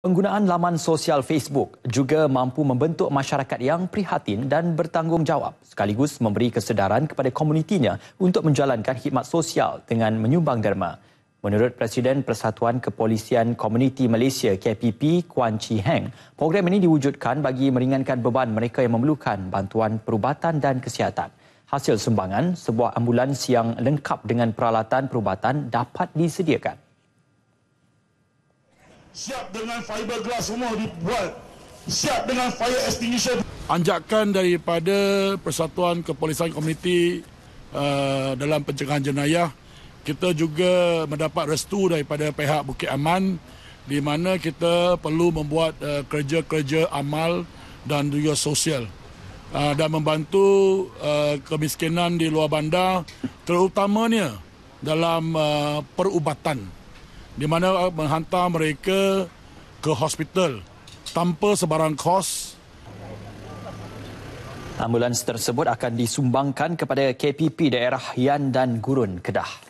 Penggunaan laman sosial Facebook juga mampu membentuk masyarakat yang prihatin dan bertanggungjawab sekaligus memberi kesedaran kepada komunitinya untuk menjalankan khidmat sosial dengan menyumbang derma. Menurut Presiden Persatuan Kepolisian Komuniti Malaysia KPP Kuan Chi Heng, program ini diwujudkan bagi meringankan beban mereka yang memerlukan bantuan perubatan dan kesihatan. Hasil sumbangan, sebuah ambulans yang lengkap dengan peralatan perubatan dapat disediakan. Siap dengan fiberglass semua dibuat. Siap dengan fire extinguisher. Anjakan daripada Persatuan Kepolisian Komuniti uh, dalam pencegahan jenayah, kita juga mendapat restu daripada pihak Bukit Aman di mana kita perlu membuat uh, kerja-kerja amal dan juga sosial uh, dan membantu uh, kemiskinan di luar bandar terutamanya dalam uh, perubatan di mana eh, menghantar mereka ke hospital tanpa sebarang kos. Ambulans tersebut akan disumbangkan kepada KPP daerah Yan dan Gurun Kedah.